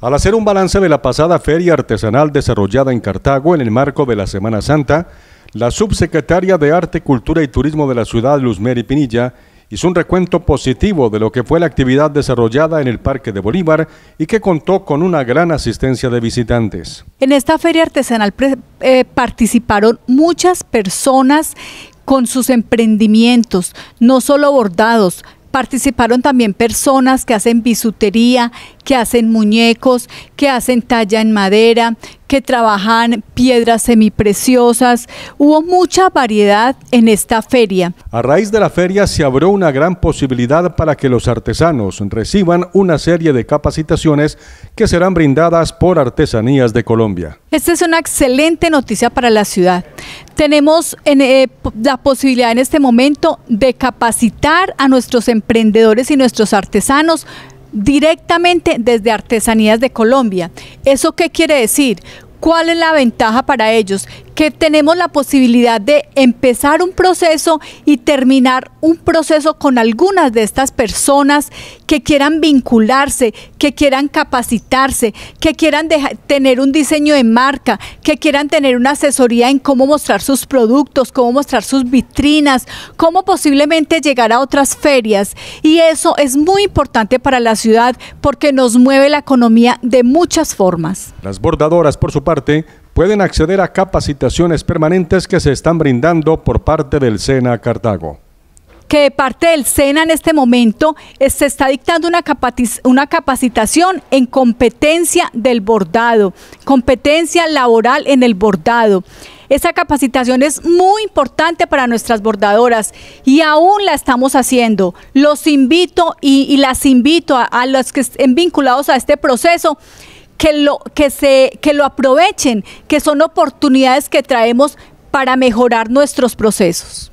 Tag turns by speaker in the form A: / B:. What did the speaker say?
A: Al hacer un balance de la pasada feria artesanal desarrollada en Cartago en el marco de la Semana Santa, la subsecretaria de Arte, Cultura y Turismo de la ciudad, Luzmeri Pinilla, hizo un recuento positivo de lo que fue la actividad desarrollada en el Parque de Bolívar y que contó con una gran asistencia de visitantes.
B: En esta feria artesanal eh, participaron muchas personas con sus emprendimientos, no solo bordados, Participaron también personas que hacen bisutería, que hacen muñecos, que hacen talla en madera, que trabajan piedras semipreciosas. Hubo mucha variedad en esta feria.
A: A raíz de la feria se abrió una gran posibilidad para que los artesanos reciban una serie de capacitaciones que serán brindadas por Artesanías de Colombia.
B: Esta es una excelente noticia para la ciudad. Tenemos eh, la posibilidad en este momento de capacitar a nuestros emprendedores y nuestros artesanos directamente desde Artesanías de Colombia. ¿Eso qué quiere decir? ¿Cuál es la ventaja para ellos? que tenemos la posibilidad de empezar un proceso y terminar un proceso con algunas de estas personas que quieran vincularse, que quieran capacitarse, que quieran tener un diseño de marca, que quieran tener una asesoría en cómo mostrar sus productos, cómo mostrar sus vitrinas, cómo posiblemente llegar a otras ferias. Y eso es muy importante para la ciudad porque nos mueve la economía de muchas formas.
A: Las bordadoras, por su parte, pueden acceder a capacitaciones permanentes que se están brindando por parte del SENA Cartago
B: que parte del SENA en este momento se está dictando una, una capacitación en competencia del bordado, competencia laboral en el bordado. Esa capacitación es muy importante para nuestras bordadoras y aún la estamos haciendo. Los invito y, las invito a, a los que estén vinculados a este proceso que lo, que, se, que lo aprovechen, que son oportunidades que traemos para mejorar nuestros procesos.